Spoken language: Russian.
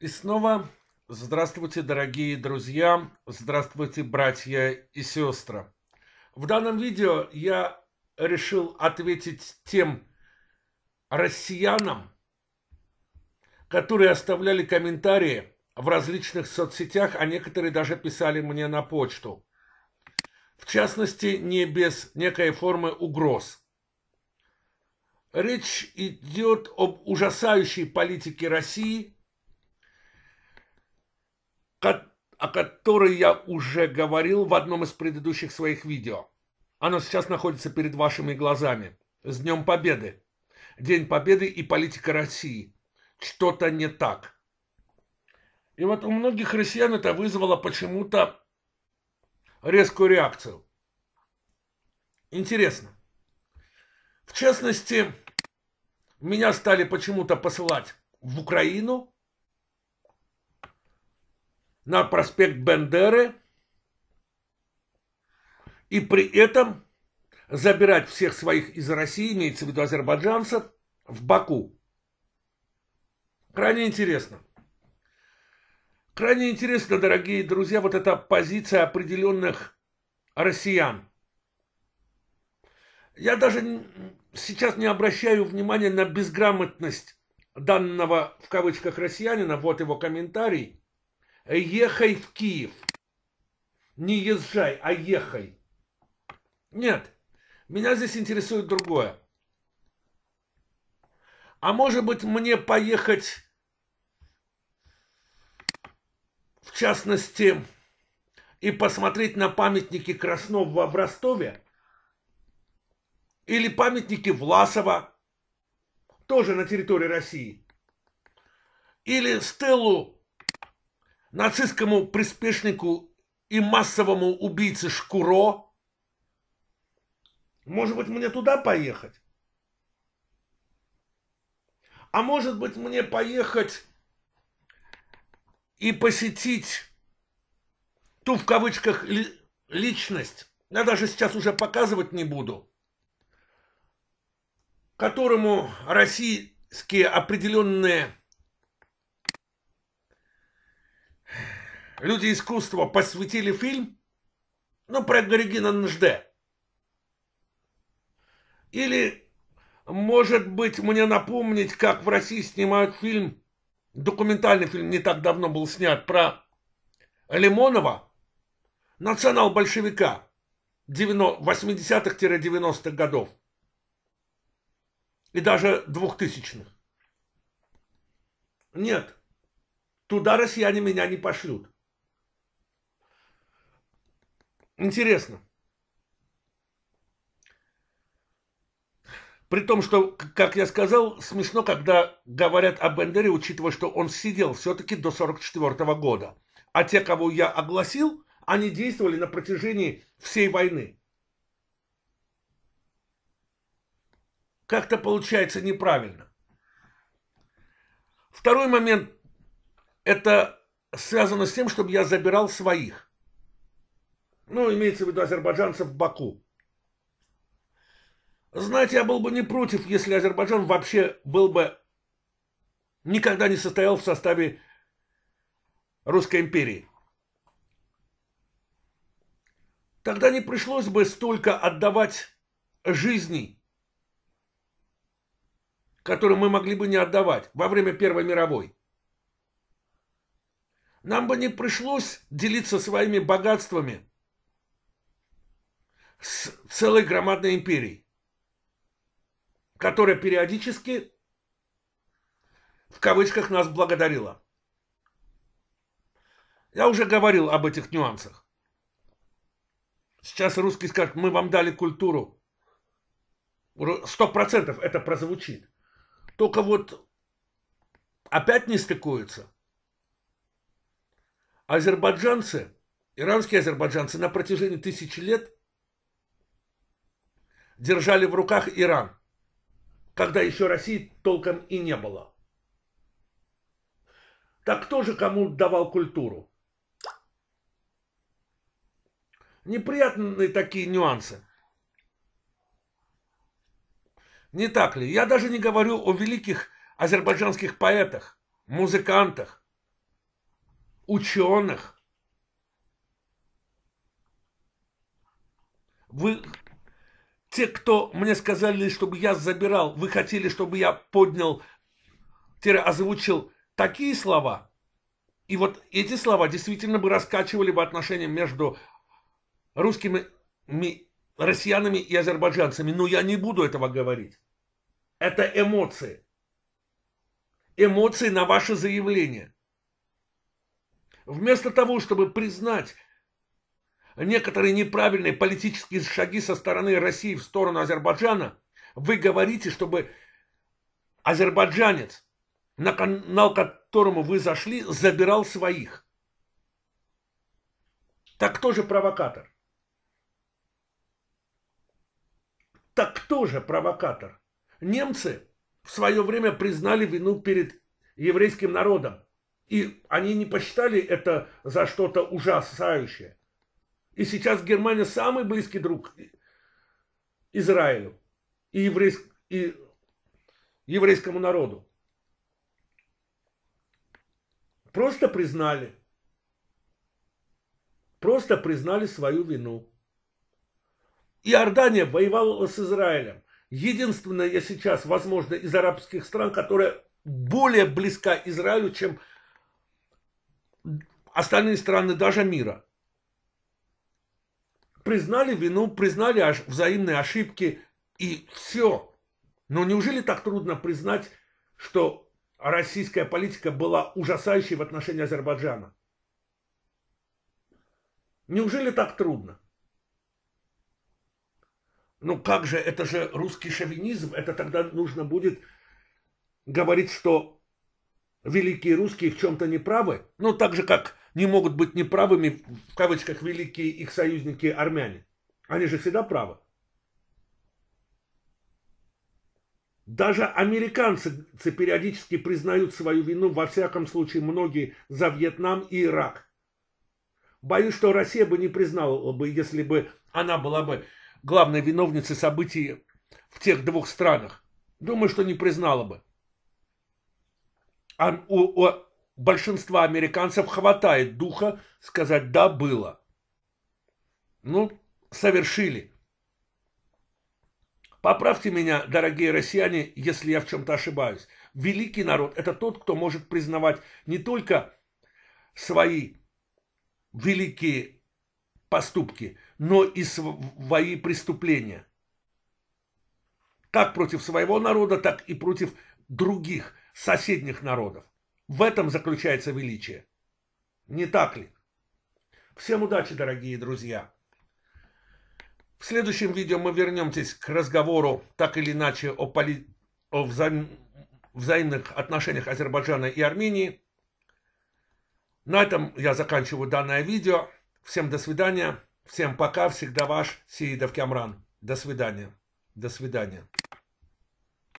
И снова здравствуйте, дорогие друзья, здравствуйте, братья и сестры. В данном видео я решил ответить тем россиянам, которые оставляли комментарии в различных соцсетях, а некоторые даже писали мне на почту. В частности, не без некой формы угроз. Речь идет об ужасающей политике России – о которой я уже говорил в одном из предыдущих своих видео. Оно сейчас находится перед вашими глазами. С Днем Победы! День Победы и политика России. Что-то не так. И вот у многих россиян это вызвало почему-то резкую реакцию. Интересно. В частности, меня стали почему-то посылать в Украину, на проспект Бендеры и при этом забирать всех своих из России, имеется в виду азербайджанцев, в Баку. Крайне интересно. Крайне интересно, дорогие друзья, вот эта позиция определенных россиян. Я даже сейчас не обращаю внимания на безграмотность данного, в кавычках, россиянина, вот его комментарий, ехай в Киев. Не езжай, а ехай. Нет, меня здесь интересует другое. А может быть мне поехать, в частности, и посмотреть на памятники Краснова в Ростове? Или памятники Власова, тоже на территории России? Или стелу нацистскому приспешнику и массовому убийце Шкуро. Может быть, мне туда поехать? А может быть, мне поехать и посетить ту, в кавычках, личность, я даже сейчас уже показывать не буду, которому российские определенные люди искусства посвятили фильм, ну, про Горегина Нжде. Или, может быть, мне напомнить, как в России снимают фильм, документальный фильм не так давно был снят, про Лимонова, национал-большевика 80-90-х годов и даже 2000-х. Нет, туда россияне меня не пошлют. Интересно. При том, что, как я сказал, смешно, когда говорят о Бендере, учитывая, что он сидел все-таки до 1944 года. А те, кого я огласил, они действовали на протяжении всей войны. Как-то получается неправильно. Второй момент, это связано с тем, чтобы я забирал своих. Ну, имеется в виду азербайджанцев в Баку. Знаете, я был бы не против, если Азербайджан вообще был бы никогда не состоял в составе Русской империи. Тогда не пришлось бы столько отдавать жизней, которые мы могли бы не отдавать во время Первой мировой. Нам бы не пришлось делиться своими богатствами с целой громадной империей, которая периодически, в кавычках, нас благодарила. Я уже говорил об этих нюансах. Сейчас русский скажет, мы вам дали культуру. Сто процентов это прозвучит. Только вот опять не стыкуется. Азербайджанцы, иранские азербайджанцы на протяжении тысячи лет держали в руках Иран, когда еще России толком и не было. Так кто же кому давал культуру? Неприятные такие нюансы. Не так ли? Я даже не говорю о великих азербайджанских поэтах, музыкантах, ученых. Вы те, кто мне сказали, чтобы я забирал, вы хотели, чтобы я поднял, озвучил такие слова. И вот эти слова действительно бы раскачивали бы отношения между русскими, россиянами и азербайджанцами. Но я не буду этого говорить. Это эмоции. Эмоции на ваше заявление. Вместо того, чтобы признать некоторые неправильные политические шаги со стороны России в сторону Азербайджана, вы говорите, чтобы азербайджанец, на канал которому вы зашли, забирал своих. Так кто же провокатор? Так кто же провокатор? Немцы в свое время признали вину перед еврейским народом. И они не посчитали это за что-то ужасающее. И сейчас Германия самый близкий друг Израилю и, еврейск, и еврейскому народу. Просто признали. Просто признали свою вину. Иордания воевала с Израилем. Единственная сейчас, возможно, из арабских стран, которая более близка Израилю, чем остальные страны даже мира признали вину, признали взаимные ошибки и все. Но неужели так трудно признать, что российская политика была ужасающей в отношении Азербайджана? Неужели так трудно? Ну как же, это же русский шовинизм, это тогда нужно будет говорить, что великие русские в чем-то неправы. Ну так же, как не могут быть неправыми, в кавычках, великие их союзники армяне. Они же всегда правы. Даже американцы периодически признают свою вину, во всяком случае, многие за Вьетнам и Ирак. Боюсь, что Россия бы не признала бы, если бы она была бы главной виновницей событий в тех двух странах. Думаю, что не признала бы. А у, у большинства американцев хватает духа сказать «да, было». Ну, совершили. Поправьте меня, дорогие россияне, если я в чем-то ошибаюсь. Великий народ – это тот, кто может признавать не только свои великие поступки, но и свои преступления. как против своего народа, так и против других соседних народов. В этом заключается величие. Не так ли? Всем удачи, дорогие друзья! В следующем видео мы вернемся к разговору так или иначе о, поли... о взаим... взаимных отношениях Азербайджана и Армении. На этом я заканчиваю данное видео. Всем до свидания. Всем пока. Всегда ваш Сеидов Кямран. До свидания. До свидания.